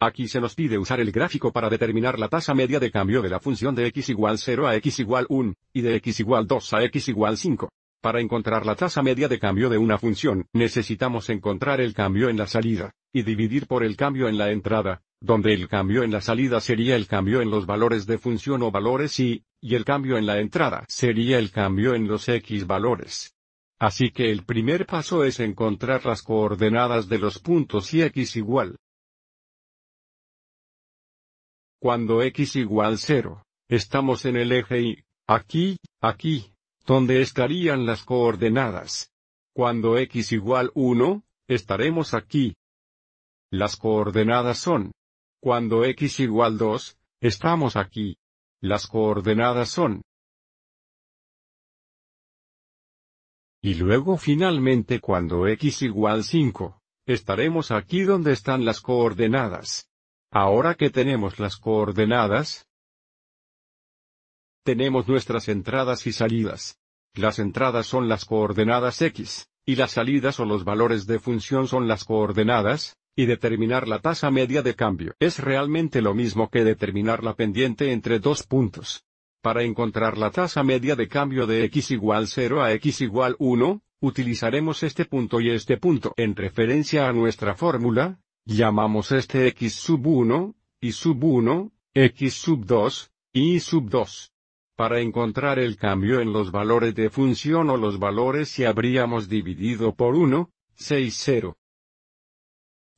Aquí se nos pide usar el gráfico para determinar la tasa media de cambio de la función de x igual 0 a x igual 1, y de x igual 2 a x igual 5. Para encontrar la tasa media de cambio de una función, necesitamos encontrar el cambio en la salida, y dividir por el cambio en la entrada, donde el cambio en la salida sería el cambio en los valores de función o valores y, y el cambio en la entrada sería el cambio en los x valores. Así que el primer paso es encontrar las coordenadas de los puntos y x igual. Cuando x igual 0, estamos en el eje y, aquí, aquí, donde estarían las coordenadas. Cuando x igual 1, estaremos aquí. Las coordenadas son. Cuando x igual 2, estamos aquí. Las coordenadas son. Y luego finalmente cuando x igual 5, estaremos aquí donde están las coordenadas. Ahora que tenemos las coordenadas, tenemos nuestras entradas y salidas. Las entradas son las coordenadas x, y las salidas o los valores de función son las coordenadas, y determinar la tasa media de cambio es realmente lo mismo que determinar la pendiente entre dos puntos. Para encontrar la tasa media de cambio de x igual 0 a x igual 1, utilizaremos este punto y este punto en referencia a nuestra fórmula, llamamos este x sub 1, y sub 1, x sub 2, y sub 2. Para encontrar el cambio en los valores de función o los valores si habríamos dividido por 1, 6, 0.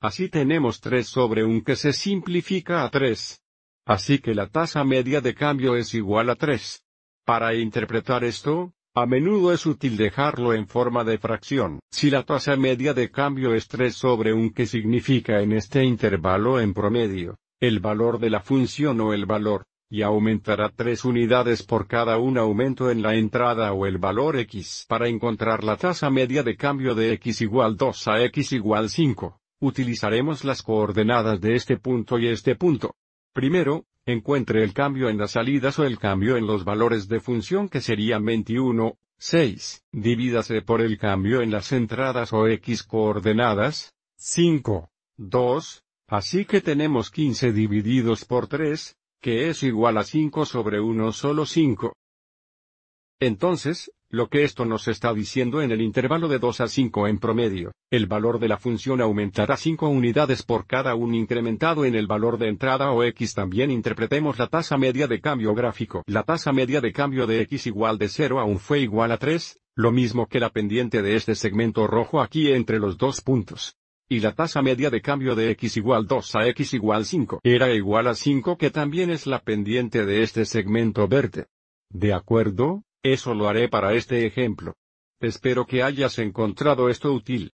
Así tenemos 3 sobre 1 que se simplifica a 3. Así que la tasa media de cambio es igual a 3. Para interpretar esto, a menudo es útil dejarlo en forma de fracción. Si la tasa media de cambio es 3 sobre 1 que significa en este intervalo en promedio, el valor de la función o el valor, y aumentará 3 unidades por cada un aumento en la entrada o el valor x. Para encontrar la tasa media de cambio de x igual 2 a x igual 5, utilizaremos las coordenadas de este punto y este punto. Primero, encuentre el cambio en las salidas o el cambio en los valores de función que serían 21, 6, divídase por el cambio en las entradas o x coordenadas, 5, 2, así que tenemos 15 divididos por 3, que es igual a 5 sobre 1 solo 5. Entonces, lo que esto nos está diciendo en el intervalo de 2 a 5 en promedio, el valor de la función aumentará 5 unidades por cada un incrementado en el valor de entrada o x. También interpretemos la tasa media de cambio gráfico. La tasa media de cambio de x igual de 0 a fue igual a 3, lo mismo que la pendiente de este segmento rojo aquí entre los dos puntos. Y la tasa media de cambio de x igual 2 a x igual 5 era igual a 5 que también es la pendiente de este segmento verde. ¿De acuerdo? Eso lo haré para este ejemplo. Espero que hayas encontrado esto útil.